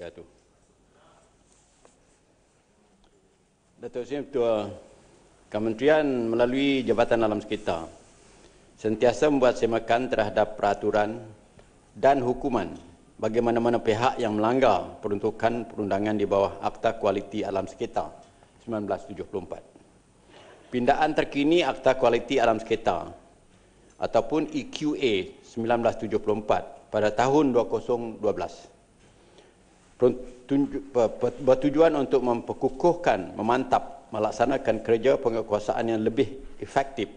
wabarakatuh. Dato' Sim, Ketua Kementerian melalui Jabatan Alam Sekitar sentiasa membuat semakan terhadap peraturan dan hukuman bagaimana-mana pihak yang melanggar peruntukan perundangan di bawah Akta Kualiti Alam Sekitar 1974. Pindaan terkini Akta Kualiti Alam Sekitar ataupun EQA 1974 pada tahun 2012 bertujuan untuk memperkukuhkan, memantap, melaksanakan kerja penguasaan yang lebih efektif.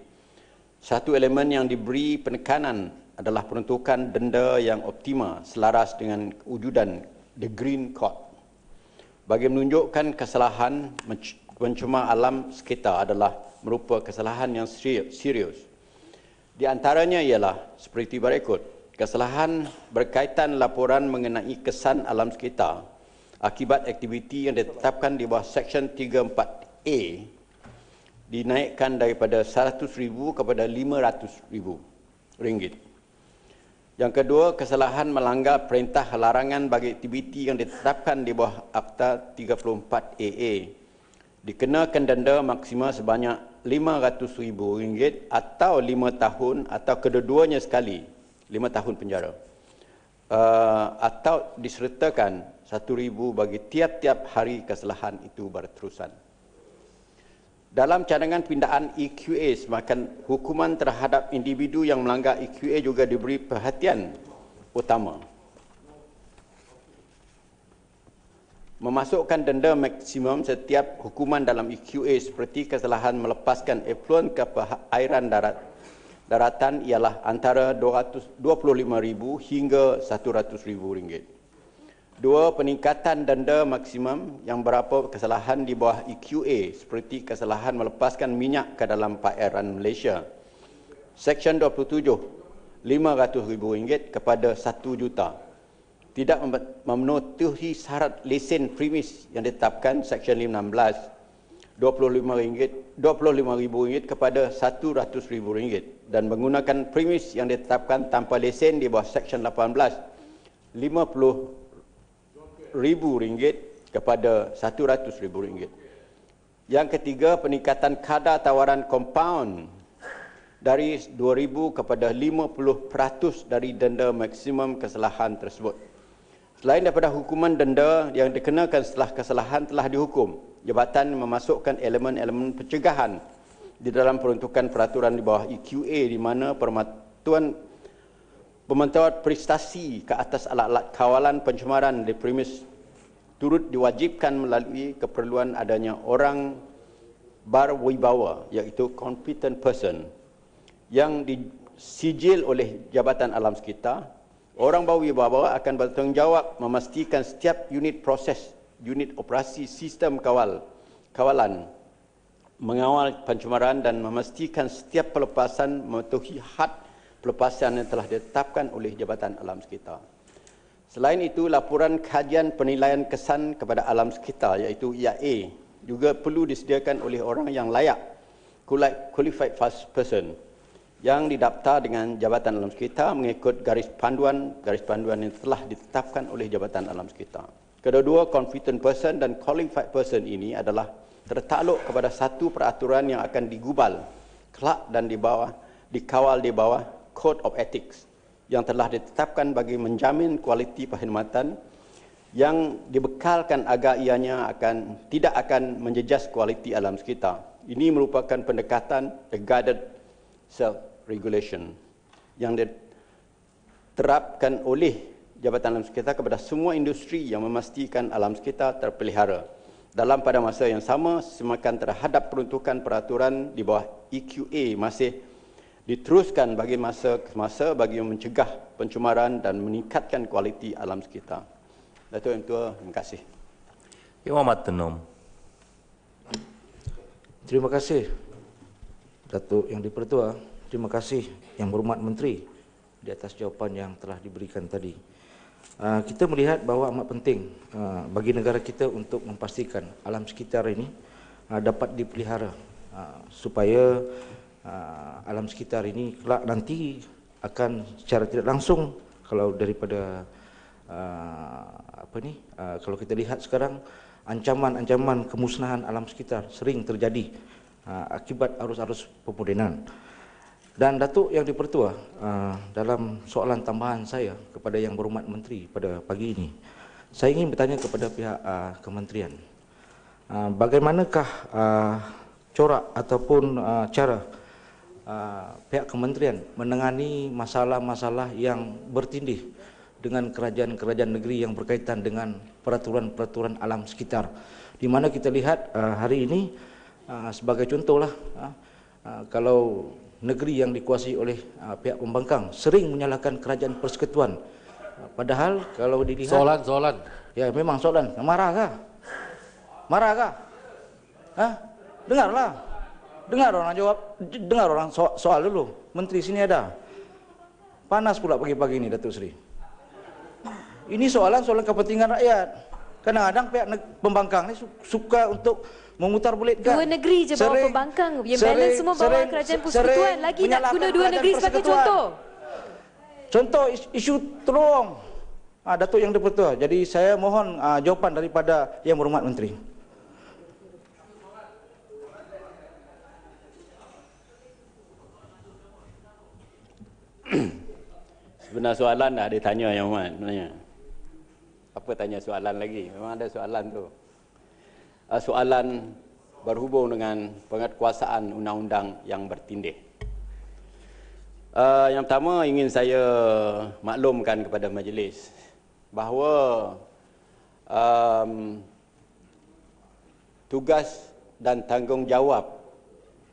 Satu elemen yang diberi penekanan adalah peruntukan denda yang optima selaras dengan wujudan The Green Court. Bagi menunjukkan kesalahan mencemar alam sekitar adalah merupakan kesalahan yang serius. Di antaranya ialah seperti berikut. Kesalahan berkaitan laporan mengenai kesan alam sekitar akibat aktiviti yang ditetapkan di bawah Seksyen 34A dinaikkan daripada RM100,000 kepada RM500,000. Yang kedua, kesalahan melanggar perintah larangan bagi aktiviti yang ditetapkan di bawah Akta 34AA dikenakan denda maksima sebanyak RM500,000 atau 5 tahun atau kedua-duanya sekali lima tahun penjara uh, atau disertakan satu ribu bagi tiap-tiap hari kesalahan itu berterusan. Dalam cadangan pindaan EQA, semakan hukuman terhadap individu yang melanggar EQA juga diberi perhatian utama. Memasukkan denda maksimum setiap hukuman dalam EQA seperti kesalahan melepaskan efluen ke perairan darat daratan ialah antara 225,000 hingga 100,000 ringgit. Dua, peningkatan denda maksimum yang berapa kesalahan di bawah EQA seperti kesalahan melepaskan minyak ke dalam pairan Malaysia. Section 27, rm ringgit kepada 1 juta. Tidak memenuhi syarat lesen premis yang ditetapkan Section 16, RM25,000 ringgit kepada rm ringgit dan menggunakan premis yang ditetapkan tanpa lesen di bawah Seksyen 18 RM50,000 ringgit kepada RM100,000 ringgit. Yang ketiga, peningkatan kadar tawaran compound dari 2000 kepada 50% dari denda maksimum kesalahan tersebut. Selain daripada hukuman denda yang dikenakan setelah kesalahan telah dihukum, jabatan memasukkan elemen-elemen pencegahan -elemen di dalam peruntukan peraturan di bawah EQA di mana permatuan pemantauan prestasi ke atas alat-alat kawalan pencemaran di premis turut diwajibkan melalui keperluan adanya orang berwibawa iaitu competent person yang disijil oleh Jabatan Alam Sekitar orang berwibawa akan bertanggungjawab memastikan setiap unit proses unit operasi sistem kawal kawalan mengawal pencemaran dan memastikan setiap pelepasan mematuhi had pelepasan yang telah ditetapkan oleh Jabatan Alam Sekitar. Selain itu, laporan kajian penilaian kesan kepada alam sekitar iaitu IAE juga perlu disediakan oleh orang yang layak, qualified first person yang didaftar dengan Jabatan Alam Sekitar mengikut garis panduan garis panduan yang telah ditetapkan oleh Jabatan Alam Sekitar. Kedua-dua confident person dan qualified person ini adalah tertakluk kepada satu peraturan yang akan digubal kelak dan di bawah dikawal di bawah code of ethics yang telah ditetapkan bagi menjamin kualiti perkhidmatan yang dibekalkan agar ianya akan tidak akan menjejas kualiti alam sekitar. Ini merupakan pendekatan the guided self regulation yang diterapkan oleh Jabatan Alam Sekitar kepada semua industri yang memastikan alam sekitar terpelihara. Dalam pada masa yang sama, semakan terhadap peruntukan peraturan di bawah EQA masih diteruskan bagi masa ke masa bagi mencegah pencemaran dan meningkatkan kualiti alam sekitar. Datuk Yang Tua, terima kasih. Yang Muhammad Tenom. Terima kasih Datuk Yang Dipertua. Terima kasih Yang Berhormat Menteri di atas jawapan yang telah diberikan tadi. Ah, kita melihat bahawa amat penting ah, bagi negara kita untuk memastikan alam sekitar ini ah, dapat dipelihara supaya alam sekitar ini kelak nanti akan secara tidak langsung kalau daripada apa ni kalau kita lihat sekarang ancaman-ancaman kemusnahan alam sekitar sering terjadi akibat arus-arus pemodenan. Dan Datuk Yang Dipertua, uh, dalam soalan tambahan saya kepada Yang Berhormat Menteri pada pagi ini, saya ingin bertanya kepada pihak uh, kementerian, uh, bagaimanakah uh, corak ataupun uh, cara uh, pihak kementerian menangani masalah-masalah yang bertindih dengan kerajaan-kerajaan negeri yang berkaitan dengan peraturan-peraturan alam sekitar. Di mana kita lihat uh, hari ini, uh, sebagai contohlah, uh, uh, kalau negeri yang dikuasai oleh uh, pihak pembangkang sering menyalahkan kerajaan persekutuan. Uh, padahal kalau dilihat Solan Solan. Ya memang Solan. Marah kah? Marah kah? Hah? Dengarlah. Dengar orang jawab, dengar orang so soal dulu. Menteri sini ada. Panas pula pagi-pagi ini Datuk Seri. Ini soalan soalan kepentingan rakyat. Kadang-kadang pihak pembangkang ni suka untuk memutar bulitkan dua kan? negeri je bawa sering, pembangkang yang sering, balance semua bawa sering, kerajaan persekutuan lagi nak guna dua negeri sebagai contoh contoh isu terong ah, Datuk Yang Dipertua jadi saya mohon ah, jawapan daripada Yang Berhormat Menteri Sebenar soalan dah ditanya Yang Berhormat apa tanya soalan lagi memang ada soalan tu Uh, soalan berhubung dengan penguatkuasaan undang-undang yang bertindih. Uh, yang pertama ingin saya maklumkan kepada majlis bahawa um, tugas dan tanggungjawab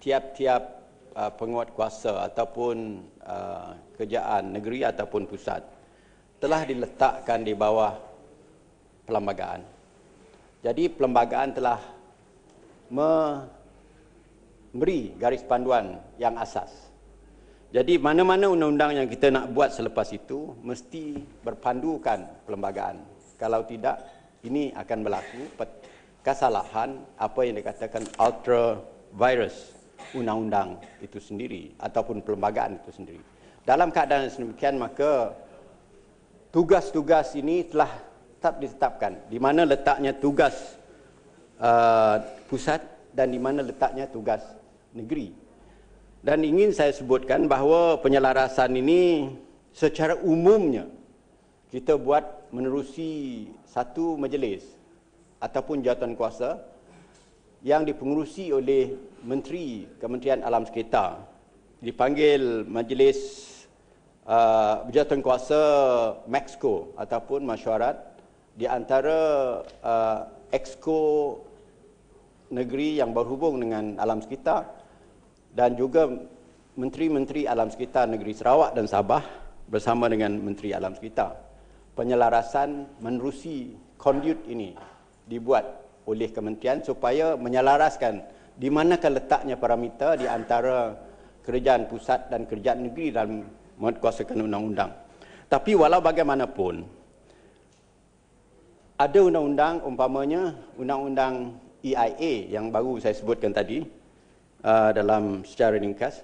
tiap-tiap uh, penguat kuasa ataupun uh, kerjaan negeri ataupun pusat telah diletakkan di bawah perlembagaan jadi perlembagaan telah memberi garis panduan yang asas. Jadi mana-mana undang-undang yang kita nak buat selepas itu mesti berpandukan perlembagaan. Kalau tidak, ini akan berlaku kesalahan apa yang dikatakan ultra virus undang-undang itu sendiri ataupun perlembagaan itu sendiri. Dalam keadaan demikian maka tugas-tugas ini telah tetap ditetapkan di mana letaknya tugas uh, pusat dan di mana letaknya tugas negeri. Dan ingin saya sebutkan bahawa penyelarasan ini secara umumnya kita buat menerusi satu majlis ataupun jawatan kuasa yang dipengerusi oleh Menteri Kementerian Alam Sekitar dipanggil Majlis uh, Jawatan Kuasa Mexico ataupun Masyarakat di antara uh, exco negeri yang berhubung dengan alam sekitar dan juga menteri-menteri alam sekitar negeri Sarawak dan Sabah bersama dengan menteri alam sekitar penyelarasan menerusi conduit ini dibuat oleh kementerian supaya menyelaraskan di manakah letaknya parameter di antara kerajaan pusat dan kerajaan negeri dalam menguatkuasakan undang-undang. Tapi walau bagaimanapun, ada undang-undang umpamanya undang-undang EIA yang baru saya sebutkan tadi uh, dalam secara ringkas.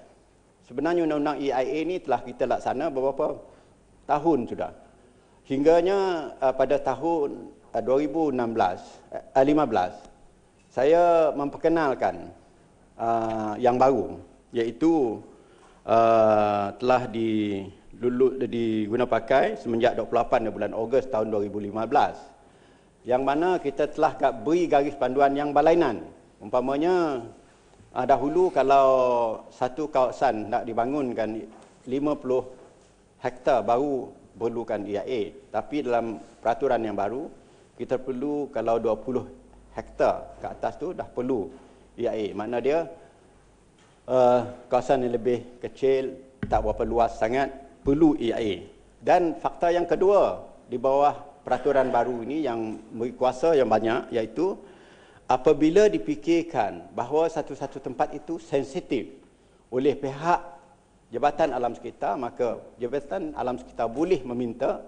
Sebenarnya undang-undang EIA ini telah kita laksana beberapa tahun sudah. Hingganya uh, pada tahun uh, 2016, uh, 15, saya memperkenalkan uh, yang baru iaitu uh, telah di lulut diguna pakai semenjak 28 bulan Ogos tahun 2015 yang mana kita telah beri garis panduan yang berlainan. Umpamanya, ah, dahulu kalau satu kawasan nak dibangunkan 50 hektar baru perlukan EIA. Tapi dalam peraturan yang baru, kita perlu kalau 20 hektar ke atas tu dah perlu EIA. Makna dia, uh, kawasan yang lebih kecil, tak berapa luas sangat, perlu EIA. Dan fakta yang kedua, di bawah peraturan baru ini yang berkuasa yang banyak iaitu apabila dipikirkan bahawa satu-satu tempat itu sensitif oleh pihak Jabatan Alam Sekitar maka Jabatan Alam Sekitar boleh meminta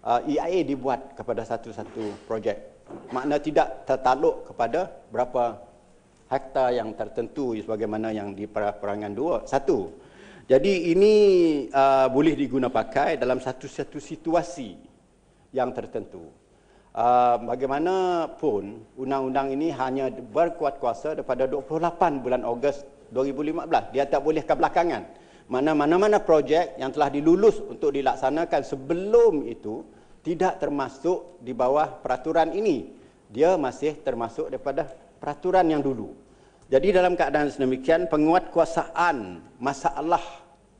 uh, EIA dibuat kepada satu-satu projek makna tidak tertaluk kepada berapa hektar yang tertentu sebagaimana yang di perangan dua satu jadi ini uh, boleh digunapakai dalam satu-satu situasi yang tertentu. Ah, bagaimana pun undang-undang ini hanya berkuat kuasa daripada 28 bulan Ogos 2015. Dia tak boleh kebelakangan. Mana-mana-mana projek yang telah dilulus untuk dilaksanakan sebelum itu tidak termasuk di bawah peraturan ini. Dia masih termasuk daripada peraturan yang dulu. Jadi dalam keadaan sedemikian penguat kuasaan masalah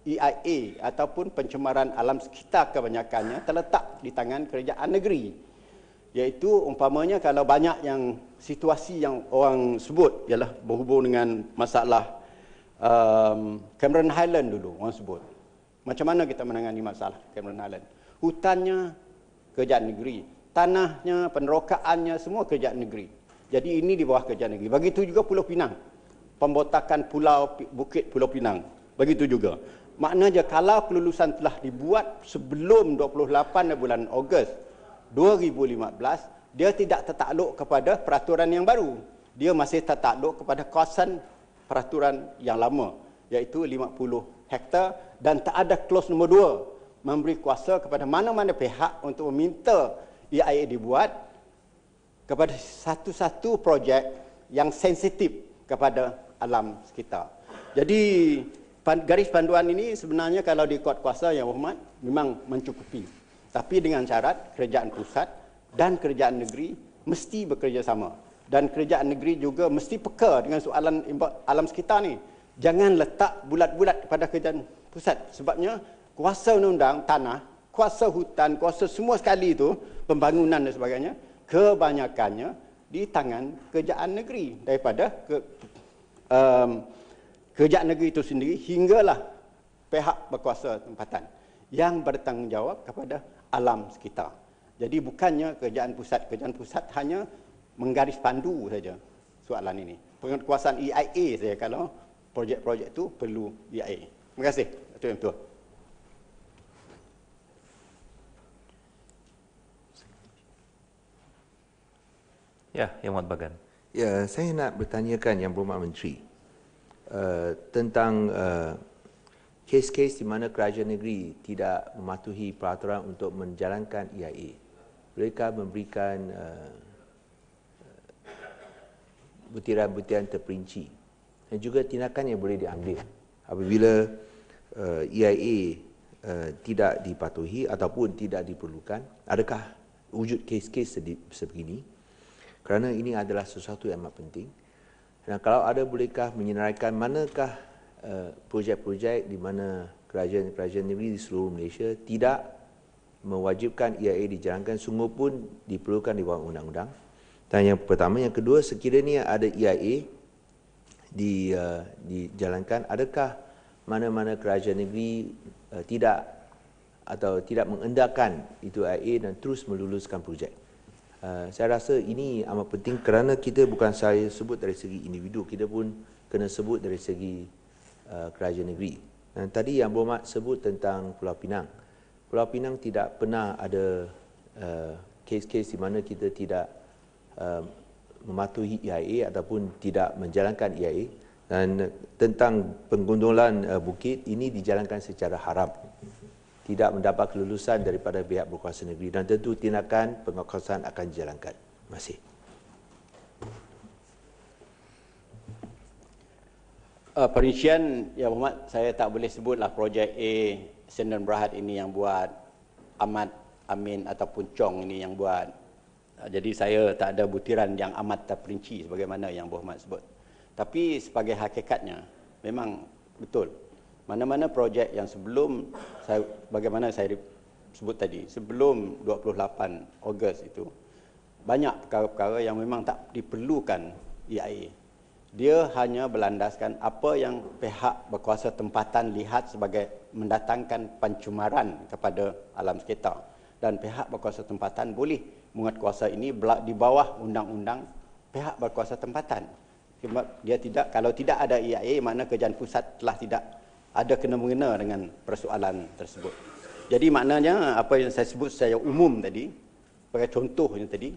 EIA ataupun pencemaran alam sekitar kebanyakannya terletak di tangan kerajaan negeri. Iaitu umpamanya kalau banyak yang situasi yang orang sebut ialah berhubung dengan masalah um, Cameron Highland dulu orang sebut. Macam mana kita menangani masalah Cameron Highland? Hutannya kerajaan negeri, tanahnya, penerokaannya semua kerajaan negeri. Jadi ini di bawah kerajaan negeri. Begitu juga Pulau Pinang. Pembotakan pulau Bukit Pulau Pinang. Begitu juga. Maknanya kalau kelulusan telah dibuat sebelum 28 bulan Ogos 2015, dia tidak tertakluk kepada peraturan yang baru. Dia masih tertakluk kepada kawasan peraturan yang lama iaitu 50 hektar dan tak ada clause nombor 2 memberi kuasa kepada mana-mana pihak untuk meminta EIA dibuat kepada satu-satu projek yang sensitif kepada alam sekitar. Jadi garis panduan ini sebenarnya kalau di kuat kuasa yang hormat memang mencukupi. Tapi dengan syarat kerajaan pusat dan kerajaan negeri mesti bekerjasama. Dan kerajaan negeri juga mesti peka dengan soalan alam sekitar ni. Jangan letak bulat-bulat kepada kerajaan pusat. Sebabnya kuasa undang-undang tanah, kuasa hutan, kuasa semua sekali itu, pembangunan dan sebagainya, kebanyakannya di tangan kerajaan negeri daripada ke, um, kerajaan negeri itu sendiri hinggalah pihak berkuasa tempatan yang bertanggungjawab kepada alam sekitar. Jadi bukannya kerajaan pusat. Kerajaan pusat hanya menggaris pandu saja soalan ini. Penguasaan EIA saya kalau projek-projek itu perlu EIA. Terima kasih, Datuk Yang Ya, Yang Mahat Bagan. Ya, saya nak bertanyakan Yang Berhormat Menteri. Eh, tentang uh, kes-kes di mana kerajaan negeri tidak mematuhi peraturan untuk menjalankan EIA. Mereka memberikan uh, butiran-butiran terperinci dan juga tindakan yang boleh diambil apabila uh, EIA uh, tidak dipatuhi ataupun tidak diperlukan. Adakah wujud kes-kes sedi- sebegini? Kerana ini adalah sesuatu yang amat penting. Dan kalau ada bolehkah menyenaraikan manakah eh, projek-projek di mana kerajaan-kerajaan negeri di seluruh Malaysia tidak mewajibkan EIA dijalankan sungguh pun diperlukan di bawah undang-undang. Dan yang pertama, yang kedua sekiranya ada EIA di, uh, dijalankan, adakah mana-mana kerajaan negeri uh, tidak atau tidak mengendakan itu EIA dan terus meluluskan projek? Uh, saya rasa ini amat penting kerana kita bukan saya sebut dari segi individu, kita pun kena sebut dari segi uh, kerajaan negeri. Dan tadi yang Bomat sebut tentang Pulau Pinang. Pulau Pinang tidak pernah ada uh, kes-kes di mana kita tidak uh, mematuhi EIA ataupun tidak menjalankan EIA dan tentang penggundulan uh, bukit ini dijalankan secara haram tidak mendapat kelulusan daripada pihak berkuasa negeri dan tentu tindakan pengawasan akan dijalankan. Terima kasih. Uh, perincian yang Muhammad saya tak boleh sebutlah projek A Sendan Berhad ini yang buat Ahmad Amin ataupun Chong ini yang buat. Uh, jadi saya tak ada butiran yang amat terperinci sebagaimana yang Muhammad sebut. Tapi sebagai hakikatnya memang betul mana-mana projek yang sebelum saya, bagaimana saya sebut tadi sebelum 28 Ogos itu banyak perkara-perkara yang memang tak diperlukan EIA. Dia hanya berlandaskan apa yang pihak berkuasa tempatan lihat sebagai mendatangkan pencemaran kepada alam sekitar dan pihak berkuasa tempatan boleh mengat kuasa ini di bawah undang-undang pihak berkuasa tempatan. Sebab dia tidak kalau tidak ada EIA mana kerajaan pusat telah tidak ada kena mengena dengan persoalan tersebut. Jadi maknanya apa yang saya sebut saya umum tadi, sebagai contohnya tadi,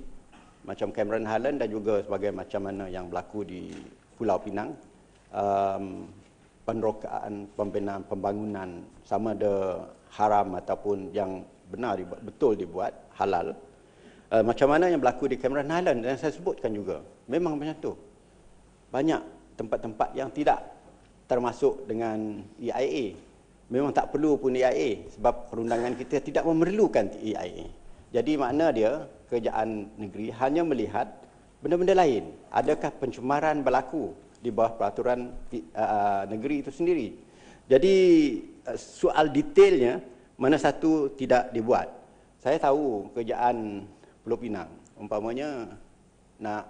macam Cameron Highland dan juga sebagai macam mana yang berlaku di Pulau Pinang, um, penerokaan pembinaan pembangunan sama ada haram ataupun yang benar dibuat, betul dibuat halal uh, macam mana yang berlaku di Cameron Highland yang saya sebutkan juga memang macam tu banyak tempat-tempat yang tidak termasuk dengan EIA. Memang tak perlu pun EIA sebab perundangan kita tidak memerlukan EIA. Jadi makna dia kerajaan negeri hanya melihat benda-benda lain. Adakah pencemaran berlaku di bawah peraturan uh, uh negeri itu sendiri. Jadi uh, soal detailnya mana satu tidak dibuat. Saya tahu kerajaan Pulau Pinang umpamanya nak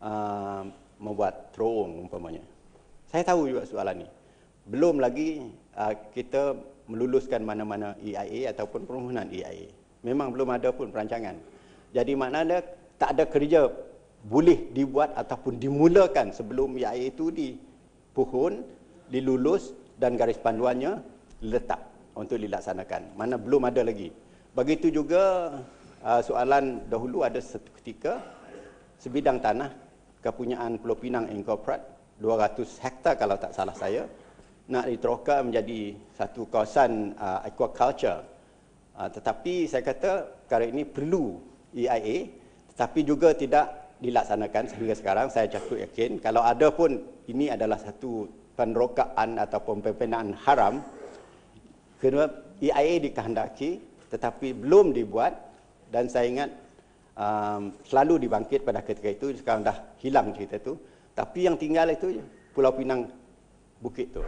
uh, membuat terowong umpamanya. Saya tahu juga soalan ni. Belum lagi uh, kita meluluskan mana-mana EIA ataupun permohonan EIA. Memang belum ada pun perancangan. Jadi maknanya tak ada kerja boleh dibuat ataupun dimulakan sebelum EIA itu dipuhun, dilulus dan garis panduannya letak untuk dilaksanakan. Mana belum ada lagi. Begitu juga uh, soalan dahulu ada satu ketika sebidang tanah kepunyaan Pulau Pinang Incorporated 200 hektar kalau tak salah saya nak diteroka menjadi satu kawasan uh, aquaculture. Uh, tetapi saya kata perkara ini perlu EIA tetapi juga tidak dilaksanakan sehingga sekarang saya cakap yakin kalau ada pun ini adalah satu penrokaan ataupun pembinaan haram kerana EIA dikehendaki tetapi belum dibuat dan saya ingat um, selalu dibangkit pada ketika itu sekarang dah hilang cerita itu tapi yang tinggal itu je, Pulau Pinang Bukit tu.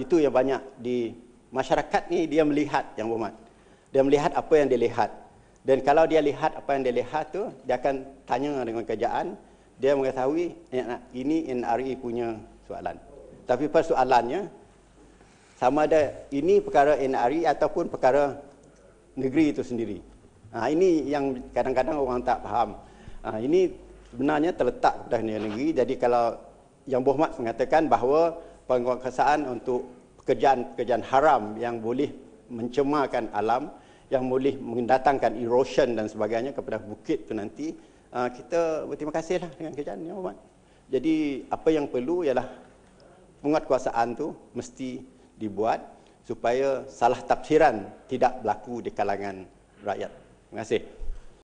Itu yang banyak di masyarakat ni dia melihat yang berhormat. Dia melihat apa yang dia lihat. Dan kalau dia lihat apa yang dia lihat tu, dia akan tanya dengan kerajaan, dia mengetahui eh, ini NRI punya soalan. Tapi persoalannya sama ada ini perkara NRI ataupun perkara negeri itu sendiri. Ha, ini yang kadang-kadang orang tak faham. Ha, ini sebenarnya terletak pada negeri. Jadi kalau Yang Berhormat mengatakan bahawa penguasaan untuk pekerjaan-pekerjaan haram yang boleh mencemarkan alam, yang boleh mendatangkan erosion dan sebagainya kepada bukit tu nanti, ah, kita berterima kasihlah dengan kerjaan Yang Berhormat. Jadi apa yang perlu ialah penguatkuasaan tu mesti dibuat supaya salah tafsiran tidak berlaku di kalangan rakyat. Terima kasih.